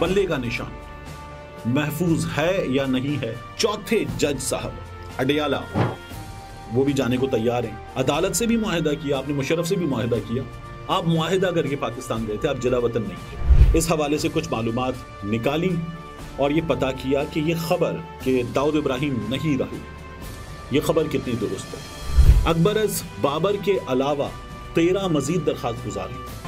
पल्ले का निशान महफूज है या नहीं है चौथे जज साहब अडयाला वो भी जाने को तैयार हैं अदालत से भी माहिदा किया आपने मुशरफ से भी माहिदा किया आप माहिदा करके पाकिस्तान गए थे आप जिला वतन नहीं थे इस हवाले से कुछ मालूम निकाली और ये पता किया कि ये खबर कि दाऊद इब्राहिम नहीं रहे ये खबर कितनी दुरुस्त है अकबरस बाबर के अलावा तेरह मजीद दरख्वास्त गुजारी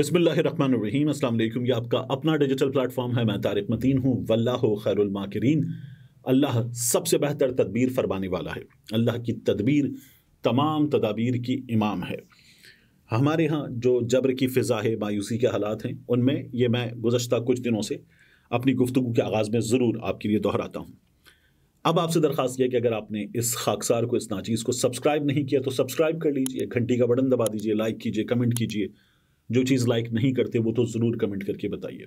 बिसमीम अस्सलाम वालेकुम ये आपका अपना डिजिटल प्लेटफॉर्म है मैं तारिक मतीन हूँ वल्लाह खैरुलमाकरीन अल्लाह सबसे बेहतर तदबीर फरमाने वाला है अल्लाह की तदबीर तमाम तदाबीर की इमाम है हमारे यहाँ जो जबर की फ़िज़ा है मायूसी के हालात हैं उनमें ये मैं गुज्त कुछ दिनों से अपनी गुफ्तु के आगाज़ में ज़रूर आपके लिए दोहराता हूँ अब आपसे दरख्वास्त यह कि अगर आपने इस खाकसार को इस नाचीज़ को सब्सक्राइब नहीं किया तो सब्सक्राइब कर लीजिए घंटी का बटन दबा दीजिए लाइक कीजिए कमेंट कीजिए जो चीज़ लाइक नहीं करते वो तो ज़रूर कमेंट करके बताइए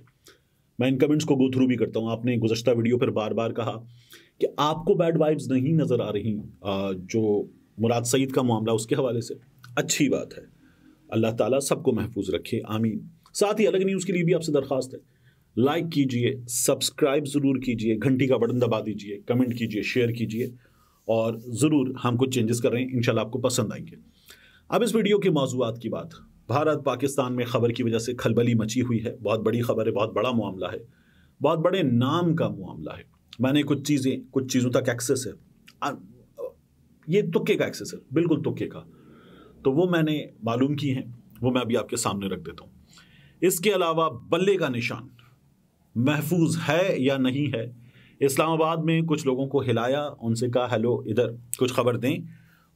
मैं इन कमेंट्स को गो थ्रू भी करता हूँ आपने गुजशत वीडियो पर बार बार कहा कि आपको बैड वाइब्स नहीं नज़र आ रही जो मुराद सईद का मामला उसके हवाले से अच्छी बात है अल्लाह ताला सबको महफूज रखे आमीन साथ ही अलग न्यूज़ के लिए भी आपसे दरख्वास्त है लाइक कीजिए सब्सक्राइब ज़रूर कीजिए घंटी का बटन दबा दीजिए कमेंट कीजिए शेयर कीजिए और ज़रूर हम कुछ चेंजेस कर रहे हैं इन आपको पसंद आएंगे अब इस वीडियो के मौजूद की बात भारत पाकिस्तान में खबर की वजह से खलबली मची हुई है बहुत बड़ी खबर है बहुत बड़ा मामला है बहुत बड़े नाम का मामला है मैंने कुछ चीज़ें कुछ चीज़ों तक एक्सेस है ये तुक्के का एक्सेस है बिल्कुल तुक्के का तो वो मैंने मालूम की हैं वो मैं अभी आपके सामने रख देता हूँ इसके अलावा बल्ले का निशान महफूज है या नहीं है इस्लामाबाद में कुछ लोगों को हिलाया उनसे कहा हेलो इधर कुछ खबर दें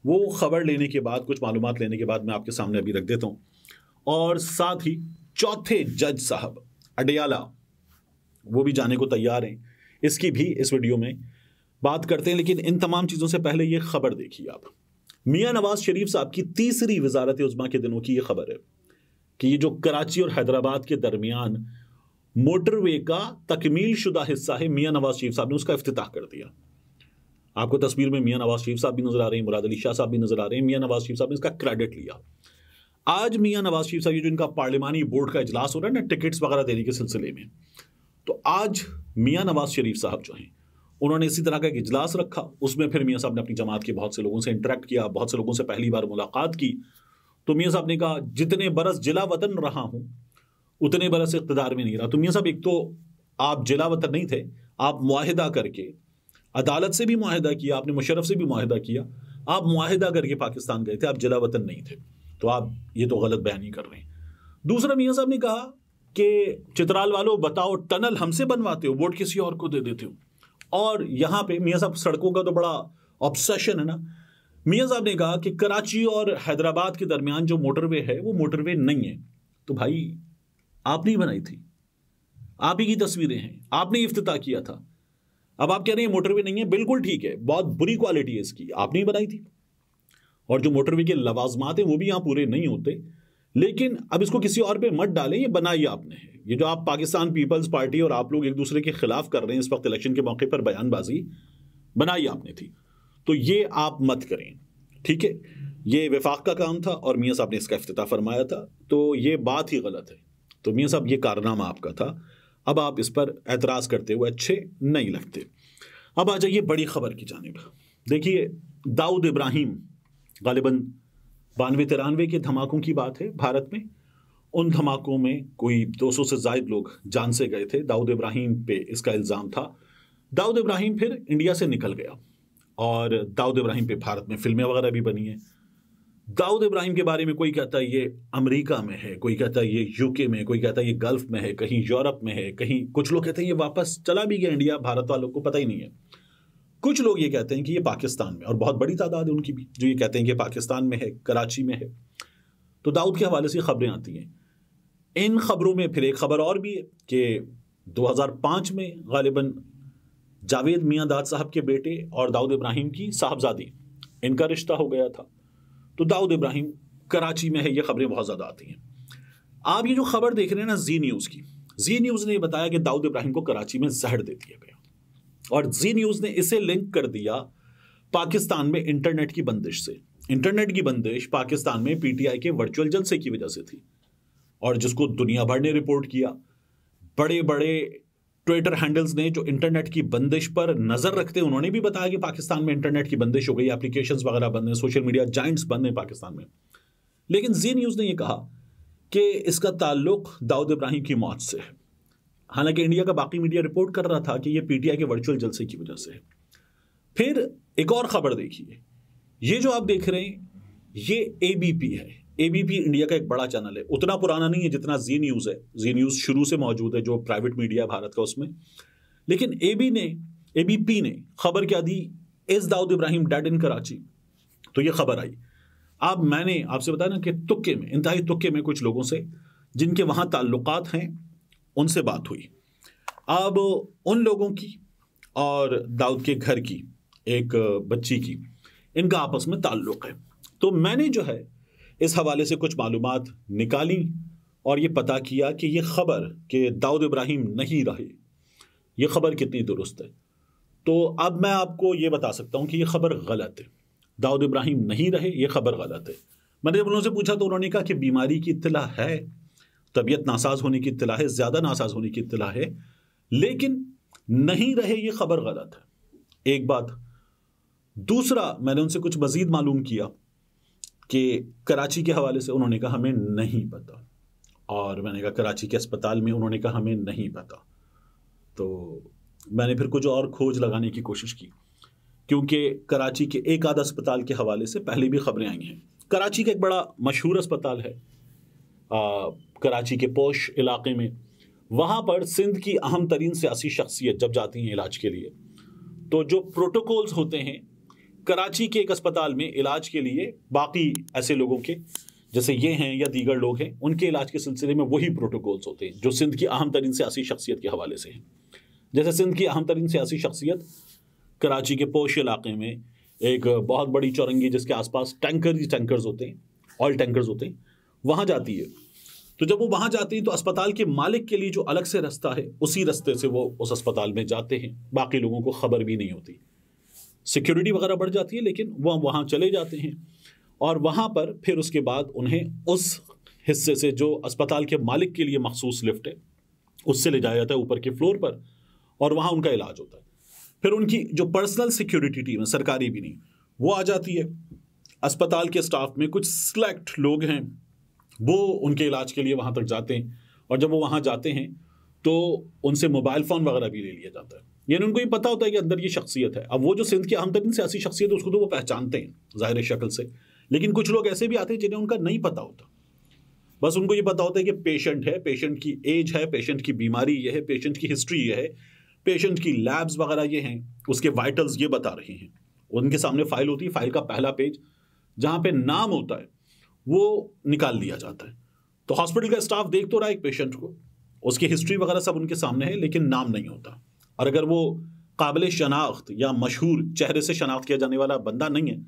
वो खबर लेने के बाद कुछ मालूम लेने के बाद मैं आपके सामने अभी रख देता हूँ और साथ ही चौथे जज साहब अडयाला वो भी जाने को तैयार हैं इसकी भी इस वीडियो में बात करते हैं लेकिन इन तमाम चीज़ों से पहले ये खबर देखिए आप मियां नवाज शरीफ साहब की तीसरी वजारत उजमा के दिनों की ये खबर है कि ये जो कराची और हैदराबाद के दरमियान मोटरवे का तकमील शुदा हिस्सा है मियाँ नवाज शरीफ साहब ने उसका अफ्ताह कर दिया आपको तस्वीर में मियाँ नवाज शरीफ साहब भी नजर आ रहे हैं मुराद अली शाह साहब भी नजर आ रहे हैं मियाँ नवाज शरीफ साहब ने इसका क्रेडिट लिया आज मियाँ नवाज शरीफ साहब ये जो इनका पार्लिमानी बोर्ड का इजलास हो रहा है ना टिकट्स वगैरह देने के सिलसिले में तो आज मियाँ नवाज शरीफ साहब जो हैं उन्होंने इसी तरह का एक इजलास रखा उसमें फिर मियाँ साहब ने अपनी जमात के बहुत से लोगों से इंटरेक्ट किया बहुत से लोगों से पहली बार मुलाकात की तो मियाँ साहब ने कहा जितने बरस जिला वतन रहा हूँ उतने बरस इकतदार में नहीं रहा तो मियाँ साहब एक तो आप जिला वतन नहीं थे आप माहिदा करके अदालत से भी माहिदा किया आपने मुशरफ से भी माहिदा किया आप माहिदा करके पाकिस्तान गए थे आप जिला वतन नहीं थे तो आप ये तो गलत बयानी कर रहे हैं दूसरा मियाँ साहब ने कहा कि चित्राल वालों बताओ टनल हमसे बनवाते हो वोट किसी और को दे देते हो और यहाँ पे मियाँ साहब सड़कों का तो बड़ा ऑब्सेशन है ना मियाँ साहब ने कहा कि कराची और हैदराबाद के दरमियान जो मोटरवे है वो मोटरवे नहीं है तो भाई आपने ही बनाई थी आप ही की तस्वीरें हैं आपने इफ्तः किया था अब आप कह रहे हैं मोटरवे नहीं है बिल्कुल ठीक है बहुत बुरी क्वालिटी है इसकी आपने ही बनाई थी और जो मोटरवे के लवाजमात हैं वो भी यहाँ पूरे नहीं होते लेकिन अब इसको किसी और पे मत डालें ये बनाई आपने है ये जो आप पाकिस्तान पीपल्स पार्टी और आप लोग एक दूसरे के खिलाफ कर रहे हैं इस वक्त इलेक्शन के मौके पर बयानबाजी बनाई आपने थी तो ये आप मत करें ठीक है ये विफाक का काम था और मियाँ साहब ने इसका अफ्ताह फरमाया था तो ये बात ही गलत है तो मियाँ साहब ये कारनामा आपका था अब आप इस पर एतराज़ करते हुए अच्छे नहीं लगते अब आ जाइए बड़ी खबर की जानेब देखिए दाऊद इब्राहिम गालिबा बानवे तिरानवे के धमाकों की बात है भारत में उन धमाकों में कोई 200 से जायद लोग जान से गए थे दाऊद इब्राहिम पे इसका इल्ज़ाम था दाऊद इब्राहिम फिर इंडिया से निकल गया और दाऊद इब्राहिम पे भारत में फिल्में वगैरह भी बनी हैं दाऊद इब्राहिम के बारे में कोई कहता है ये अमेरिका में है कोई कहता है ये यूके में कोई कहता है ये गल्फ में है कहीं यूरोप में है कहीं कुछ लोग कहते हैं ये वापस चला भी गया इंडिया भारत वालों को पता ही नहीं है कुछ लोग ये कहते हैं कि ये पाकिस्तान में और बहुत बड़ी तादाद है उनकी भी जो ये कहते हैं कि पाकिस्तान में है कराची में है तो दाऊद के हवाले से खबरें आती हैं इन खबरों में फिर एक खबर और भी है कि 2005 में गालिबा जावेद मियाँ दाद साहब के बेटे और दाऊद इब्राहिम की साहबजादी इनका रिश्ता हो गया था तो दाऊद इब्राहिम कराची में है ये खबरें बहुत ज़्यादा आती हैं आप ये जो खबर देख रहे हैं ना जी न्यूज़ की जी न्यूज़ ने यह बताया कि दाऊद इब्राहिम को कराची में जहर दे दिया गया और जी न्यूज़ ने इसे लिंक कर दिया पाकिस्तान में इंटरनेट की बंदिश से इंटरनेट की बंदिश पाकिस्तान में पीटीआई के वर्चुअल जलसे की वजह से थी और जिसको दुनिया भर ने रिपोर्ट किया बड़े बड़े ट्विटर हैंडल्स ने जो इंटरनेट की बंदिश पर नजर रखते हैं उन्होंने भी बताया कि पाकिस्तान में इंटरनेट की बंदिश हो गई एप्लीकेशन वगैरह बंद हैं सोशल मीडिया जाइंट्स बंद हैं पाकिस्तान में लेकिन जी न्यूज़ ने यह कहा कि इसका ताल्लुक दाऊद इब्राहिम की मौत से है हालांकि इंडिया का बाकी मीडिया रिपोर्ट कर रहा था कि ये पीटीआई के वर्चुअल जलसे की वजह से फिर एक और खबर देखिए ये जो आप देख रहे हैं ये एबीपी है एबीपी इंडिया का एक बड़ा चैनल है उतना पुराना नहीं है जितना जी न्यूज़ है जी न्यूज़ शुरू से मौजूद है जो प्राइवेट मीडिया है भारत का उसमें लेकिन एबी ने एबीपी ने खबर क्या दी एस दाऊद इब्राहिम डेड इन कराची तो ये खबर आई अब मैंने आपसे बताया ना कि तुक्के में इंतहाई तुक्के में कुछ लोगों से जिनके वहाँ ताल्लुकात हैं उनसे बात हुई अब उन लोगों की और दाऊद के घर की एक बच्ची की इनका आपस में ताल्लुक़ है तो मैंने जो है इस हवाले से कुछ मालूम निकाली और ये पता किया कि ये ख़बर कि दाऊद इब्राहिम नहीं रहे ये ख़बर कितनी दुरुस्त है तो अब मैं आपको ये बता सकता हूँ कि ये ख़बर गलत है दाऊद इब्राहिम नहीं रहे ये ख़बर गलत है मैंने जब उनसे पूछा तो उन्होंने कहा कि बीमारी की इतला है तबीयत नासाज होने की इतला है ज़्यादा नासाज होने की इतला है लेकिन नहीं रहे ये खबर गलत है एक बात दूसरा मैंने उनसे कुछ मज़ीद मालूम किया कि कराची के हवाले से उन्होंने कहा हमें नहीं पता और मैंने कहा कराची के अस्पताल में उन्होंने कहा हमें नहीं पता तो मैंने फिर कुछ और खोज लगाने की कोशिश की क्योंकि कराची के एक आध अस्पताल के हवाले से पहले भी खबरें आई हैं कराची का एक बड़ा मशहूर अस्पताल है कराची के पोश इलाके में वहाँ पर सिंध की अहम तरीन सियासी शख्सियत जब जाती हैं इलाज के लिए तो जो प्रोटोकॉल्स होते हैं कराची के एक अस्पताल में इलाज के लिए बाकी ऐसे लोगों के जैसे ये हैं या दीगर लोग हैं उनके इलाज के सिलसिले में वही प्रोटोकॉल्स होते हैं जो सिंध की अहम तरीन सियासी शख्सियत के हवाले से हैं जैसे सिंध की अहम तरीन सियासी शख्सियत कराची के पोश इलाके में एक बहुत बड़ी चौरंगी जिसके आसपास टैंकर ही टैंकर्स होते हैं ऑयल टैंकर्स होते हैं वहाँ जाती है तो जब वो वहाँ जाती है तो अस्पताल के मालिक के लिए जो अलग से रास्ता है उसी रास्ते से वो उस अस्पताल में जाते हैं बाकी लोगों को खबर भी नहीं होती सिक्योरिटी वगैरह बढ़ जाती है लेकिन वह वहाँ चले जाते हैं और वहाँ पर फिर उसके बाद उन्हें उस हिस्से से जो अस्पताल के मालिक के लिए मखसूस लिफ्ट है उससे ले जाया जाता है ऊपर के फ्लोर पर और वहाँ उनका इलाज होता है फिर उनकी जो पर्सनल सिक्योरिटी टीम है सरकारी भी नहीं वो आ जाती है अस्पताल के स्टाफ में कुछ सिलेक्ट लोग हैं वो उनके इलाज के लिए वहाँ तक जाते हैं और जब वो वहाँ जाते हैं तो उनसे मोबाइल फ़ोन वगैरह भी ले लिया जाता है यानी उनको ये पता होता है कि अंदर ये शख्सियत है अब वो जो सिंध की आमदनी से सियासी शख्सियत है उसको तो वो पहचानते हैं ज़ाहिर शक्ल से लेकिन कुछ लोग ऐसे भी आते हैं जिन्हें उनका नहीं पता होता बस उनको ये पता होता है कि पेशेंट है पेशेंट की एज है पेशेंट की बीमारी ये है पेशेंट की हिस्ट्री ये है पेशेंट की लैब्स वगैरह ये हैं उसके वाइटल्स ये बता रहे हैं उनके सामने फाइल होती है फाइल का पहला पेज जहाँ पे नाम होता है वो निकाल दिया जाता है तो हॉस्पिटल का स्टाफ देख तो रहा है एक पेशेंट को उसकी हिस्ट्री वगैरह सब उनके सामने है लेकिन नाम नहीं होता और अगर वो काबिल शनाख्त या मशहूर चेहरे से शनाख्त किया जाने वाला बंदा नहीं है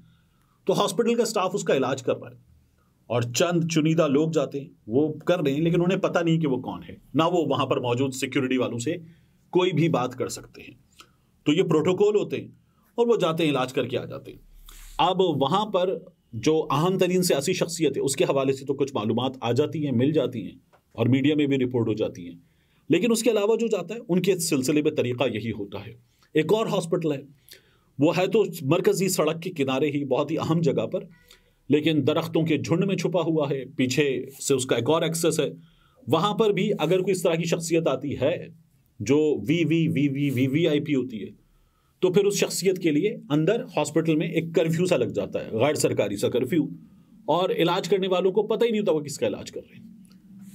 तो हॉस्पिटल का स्टाफ उसका इलाज कर पाए और चंद चुनिंदा लोग जाते हैं वो कर रहे हैं लेकिन उन्हें पता नहीं कि वो कौन है ना वो वहाँ पर मौजूद सिक्योरिटी वालों से कोई भी बात कर सकते हैं तो ये प्रोटोकॉल होते हैं और वो जाते हैं इलाज करके आ जाते हैं अब वहाँ पर जो अहम तरीन से ऐसी शख्सियत है उसके हवाले से तो कुछ मालूम आ जाती हैं मिल जाती हैं और मीडिया में भी रिपोर्ट हो जाती हैं लेकिन उसके अलावा जो जाता है उनके सिलसिले में तरीका यही होता है एक और हॉस्पिटल है वो है तो मरकज़ी सड़क के किनारे ही बहुत ही अहम जगह पर लेकिन दरख्तों के झुंड में छुपा हुआ है पीछे से उसका एक और एक्सेस है वहाँ पर भी अगर कोई इस तरह की शख्सियत आती है जो V V V V V V I P होती है तो फिर उस शख्सियत के लिए अंदर हॉस्पिटल में एक कर्फ्यू सा लग जाता है गैर सरकारी सा कर्फ्यू और इलाज करने वालों को पता ही नहीं होता वो किसका इलाज कर रहे हैं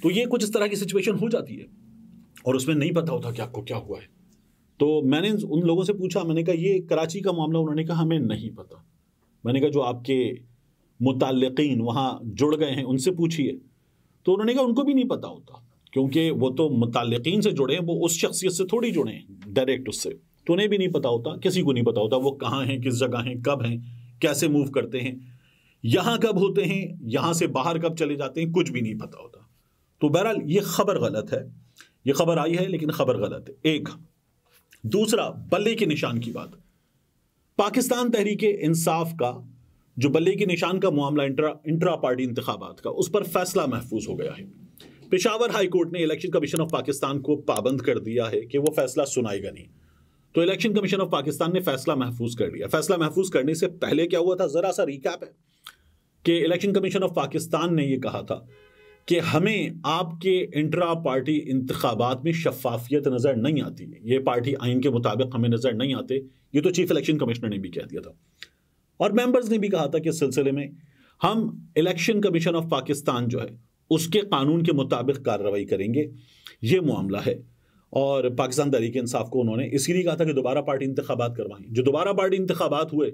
तो ये कुछ इस तरह की सिचुएशन हो जाती है और उसमें नहीं पता होता कि आपको क्या हुआ है तो मैंने उन लोगों से पूछा मैंने कहा ये कराची का मामला उन्होंने कहा हमें नहीं पता मैंने कहा जो आपके मुतलकिन वहाँ जुड़ गए हैं उनसे पूछिए तो उन्होंने कहा उनको भी नहीं पता होता क्योंकि वो तो मुतलकिन से जुड़े हैं वो उस शख्सियत से थोड़ी जुड़े हैं डायरेक्ट उससे उन्हें भी नहीं पता होता किसी को नहीं पता होता वो कहाँ हैं किस जगह हैं कब हैं कैसे मूव करते हैं यहाँ कब होते हैं यहाँ से बाहर कब चले जाते हैं कुछ भी नहीं पता होता तो बहरहाल ये खबर गलत है ये खबर आई है लेकिन खबर गलत है एक दूसरा बल्ले के निशान की बात पाकिस्तान तहरीक इंसाफ का जो बल्ले के निशान का मामला इंट्रा इंट्रा पार्टी इंतबात का उस पर फैसला महफूज हो गया है पेशावर हाई कोर्ट ने इलेक्शन कमीशन ऑफ पाकिस्तान को पाबंद कर दिया है कि वो फैसला सुनाएगा नहीं तो इलेक्शन कमीशन ऑफ पाकिस्तान ने फैसला महफूज कर लिया फैसला महफूज करने से पहले क्या हुआ था ज़रा सा रिकैप है कि इलेक्शन कमीशन ऑफ पाकिस्तान ने यह कहा था कि हमें आपके इंट्रा पार्टी इंतबात में शफाफियत नज़र नहीं आती ये पार्टी आइन के मुताबिक हमें नज़र नहीं आते ये तो चीफ इलेक्शन कमिश्नर ने भी कह दिया था और मेंबर्स ने भी कहा था कि इस सिलसिले में हम इलेक्शन कमीशन ऑफ पाकिस्तान जो है उसके कानून के मुताबिक कार्रवाई करेंगे ये मामला है और पाकिस्तान तहरीक इंसाफ को उन्होंने इसीलिए कहा था कि दोबारा पार्टी इंतबात करवाएं जो दोबारा पार्टी इंतबात हुए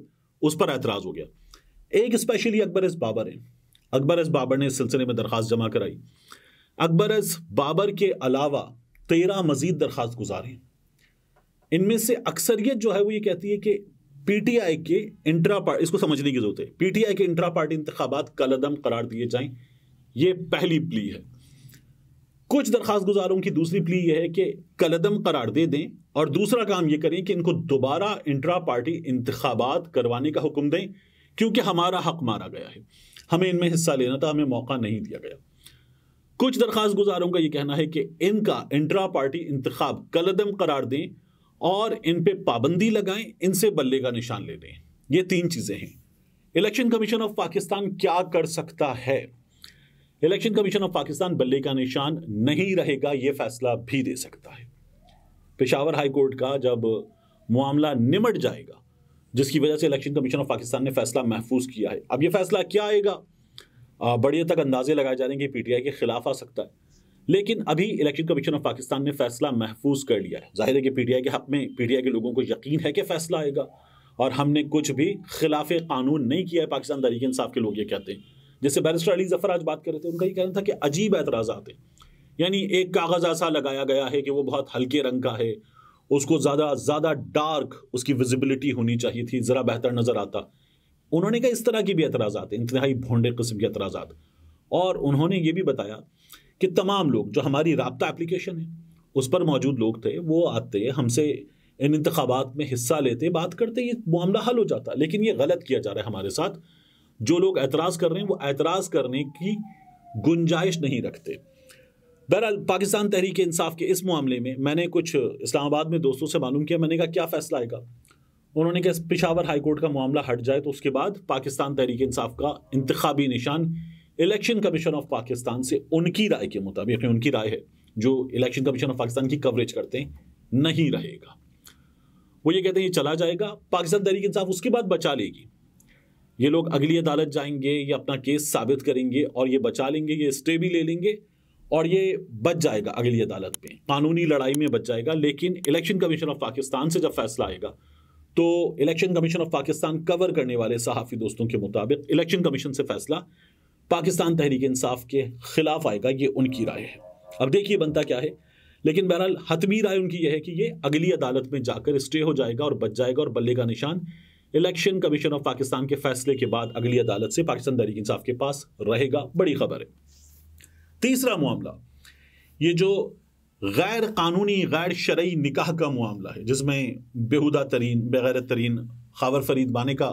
उस पर एतराज़ हो गया एक स्पेशली अकबर एस बाबर हैं अकबर एस बाबर ने इस सिलसिले में दरख्वास्त जमा कराई अकबर एस बाबर के अलावा तेरह मजीद दरख्वास्त गुजार हैं इनमें से अक्सरियत जो है वो ये कहती है कि पीटीआई के इंट्रा पार्टी इसको समझने की जरूरत है पीटीआई के इंट्रा पार्टी इंतबात कलदम करार दिए जाएं ये पहली प्ली है कुछ दरखास्त गुजारों की दूसरी प्ली यह है कि कलदम करार दे दें और दूसरा काम यह करें कि इनको दोबारा इंट्रा पार्टी इंतबात करवाने का हुक्म दें क्योंकि हमारा हक मारा गया है हमें इनमें हिस्सा लेना था हमें मौका नहीं दिया गया कुछ दरखास्त गुजारों का यह कहना है कि इनका इंट्रा पार्टी इंतखब कलदम करार दें और इन पर पाबंदी लगाएं इनसे बल्ले का निशान ले लें ये तीन चीज़ें हैं इलेक्शन कमीशन ऑफ पाकिस्तान क्या कर सकता है इलेक्शन कमीशन ऑफ पाकिस्तान बल्ले का निशान नहीं रहेगा ये फैसला भी दे सकता है पेशावर हाई कोर्ट का जब मामला निमट जाएगा जिसकी वजह से इलेक्शन कमीशन ऑफ पाकिस्तान ने फैसला महफूज किया है अब यह फैसला क्या आएगा बड़ी तक अंदाजे लगाए जा रहे हैं कि पीटीआई के खिलाफ आ सकता है लेकिन अभी इलेक्शन कमीशन ऑफ पाकिस्तान ने फैसला महफूज कर लिया है जाहिर है कि पीटीआई के हक में पीटीआई के लोगों को यकीन है कि फैसला आएगा और हमने कुछ भी खिलाफ कानून नहीं किया है पाकिस्तान तरीके इंसाफ के लोग ये कहते हैं जैसे बैरिस्टर अली जफर आज बात कर रहे थे उनका ये कहना था कि अजीब एतराज आते यानी एक कागज़ ऐसा लगाया गया है कि वो बहुत हल्के रंग का है उसको ज़्यादा ज़्यादा डार्क उसकी विजिबिलिटी होनी चाहिए थी ज़रा बेहतर नज़र आता उन्होंने कहा इस तरह की भी एतराज़ आते इंतहाई भोंडे किस्म के एतराज़ और उन्होंने ये भी बताया कि तमाम लोग जो हमारी रबता एप्लीकेशन है उस पर मौजूद लोग थे वो आते हमसे इन इंतबात में हिस्सा लेते बात करते ये मामला हल हो जाता लेकिन ये गलत किया जा रहा है हमारे साथ जो लोग एतराज़ कर रहे हैं वो एतराज़ करने की गुंजाइश नहीं रखते बहरहाल पाकिस्तान तहरीक इंसाफ के इस मामले में मैंने कुछ इस्लामाबाद में दोस्तों से मालूम किया मैंने कहा क्या फ़ैसला आएगा उन्होंने कहा पिशावर हाईकोर्ट का मामला हट जाए तो उसके बाद पाकिस्तान तहरीक इंसाफ का इंतबी निशान इलेक्शन कमीशन ऑफ पाकिस्तान से उनकी राय के मुताबिक उनकी राय है जो इलेक्शन कमीशन ऑफ पाकिस्तान की कवरेज करते हैं नहीं रहेगा वो ये कहते हैं ये चला जाएगा पाकिस्तान तहरीक इंसाफ उसके बाद बचा लेगी ये लोग अगली अदालत जाएंगे ये अपना केस साबित करेंगे और ये बचा लेंगे ये स्टे भी ले लेंगे और ये बच जाएगा अगली अदालत में कानूनी लड़ाई में बच जाएगा लेकिन इलेक्शन कमीशन ऑफ पाकिस्तान से जब फैसला आएगा तो Election Commission of Pakistan cover करने वाले सहाफ़ी दोस्तों के मुताबिक इलेक्शन कमीशन से फैसला पाकिस्तान तहरीक इंसाफ के खिलाफ आएगा ये उनकी राय है अब देखिए बनता क्या है लेकिन बहरहाल हतमी राय उनकी यह है कि ये अगली अदालत में जाकर स्टे हो जाएगा और बच जाएगा और बल्ले का निशान इलेक्शन कमीशन ऑफ पाकिस्तान के फैसले के बाद अगली अदालत से पाकिस्तान तहरीक इंसाफ के पास रहेगा बड़ी खबर है तीसरा मामला ये जो गैर कानूनी गैर शरय निकाह का मामला है जिसमें बेहुदा तरीन बैर तरीन खावर फरीद बाने का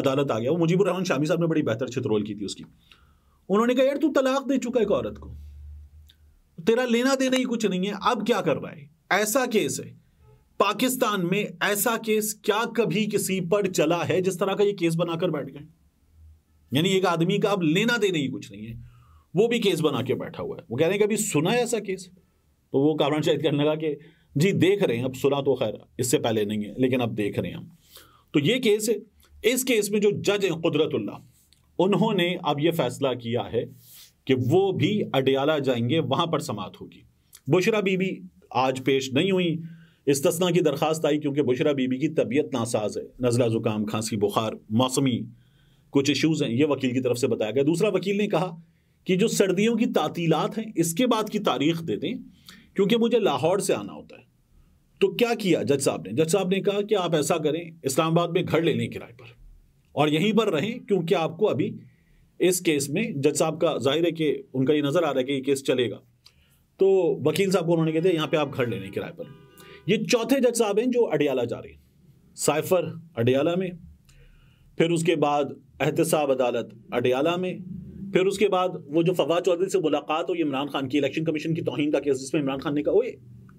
अदालत आ गया वो मुजीबुररहमान शामी साहब ने बड़ी बेहतर चित्रोल की थी उसकी उन्होंने कहा यार तू तलाक दे चुका है एक औरत को तेरा लेना देना ही कुछ नहीं है अब क्या कर रहा है ऐसा केस है पाकिस्तान में ऐसा केस क्या कभी किसी पर चला है जिस तरह का ये केस बनाकर बैठ गए यानी एक आदमी का अब लेना देना ही कुछ नहीं है वो भी केस बना के बैठा हुआ है वो कह रहे हैं कभी सुना है ऐसा केस तो वो कारण शायद करने लगा कि जी देख रहे हैं अब सुना तो खैर इससे पहले नहीं है लेकिन अब देख रहे हैं हम तो ये केस है इस केस में जो जज हैं कुदरतुल्ला उन्होंने अब ये फैसला किया है कि वो भी अडयाला जाएंगे वहाँ पर समाप्त होगी बुशरा बीबी आज पेश नहीं हुई इसतना की दरख्वास्त आई क्योंकि बुशरा बीबी की तबीयत नासाज है नज़ला ज़ुकाम खांसी बुखार मौसमी कुछ इशूज़ हैं ये वकील की तरफ से बताया गया दूसरा वकील ने कहा कि जो सर्दियों की तातीलत हैं इसके बाद की तारीख दे दें क्योंकि मुझे लाहौर से आना होता है तो क्या किया जज साहब ने जज साहब ने कहा कि आप ऐसा करें इस्लामाबाद में घर ले लें किराए पर और यहीं पर रहें क्योंकि आपको अभी इस केस में जज साहब का जाहिर है कि उनका ये नज़र आ रहा है कि ये केस चलेगा तो वकील साहब को उन्होंने कहते यहाँ पे आप घर ले लें किराए पर ये चौथे जज साहब हैं जो अडियाला जा रहे हैं साइफर अडियाला में फिर उसके बाद एहतसाब अदालत अडियाला में फिर उसके बाद वो जो फवाद चौधरी से मुलाकात हो इमरान खान की इलेक्शन कमीशन की तोहन का केस जिसमें इमरान खान ने कहा ओए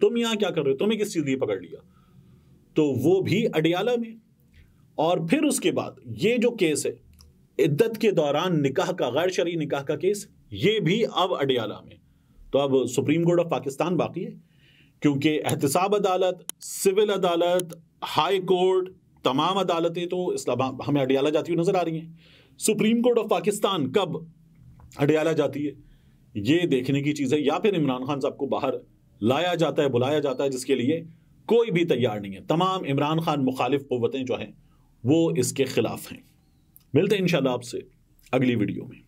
तुम यहाँ क्या कर रहे हो तुम्हें किस चीज़ लिए पकड़ लिया तो वो भी अडियाला में और फिर उसके बाद ये जो केस है इद्दत के दौरान निकाह का गैर शरी निकाह का केस ये भी अब अडियाला में तो अब सुप्रीम कोर्ट ऑफ पाकिस्तान बाकी है क्योंकि एहतसाब अदालत सिविल अदालत हाई कोर्ट तमाम अदालतें तो इस्लाम हमें अडियाला जाती हुई नज़र आ रही हैं सुप्रीम कोर्ट ऑफ पाकिस्तान कब अडियाला जाती है ये देखने की चीज़ है या फिर इमरान खान साहब को बाहर लाया जाता है बुलाया जाता है जिसके लिए कोई भी तैयार नहीं है तमाम इमरान खान मुखालिफ कौतें जो हैं वो इसके ख़िलाफ़ हैं मिलते हैं इन आपसे अगली वीडियो में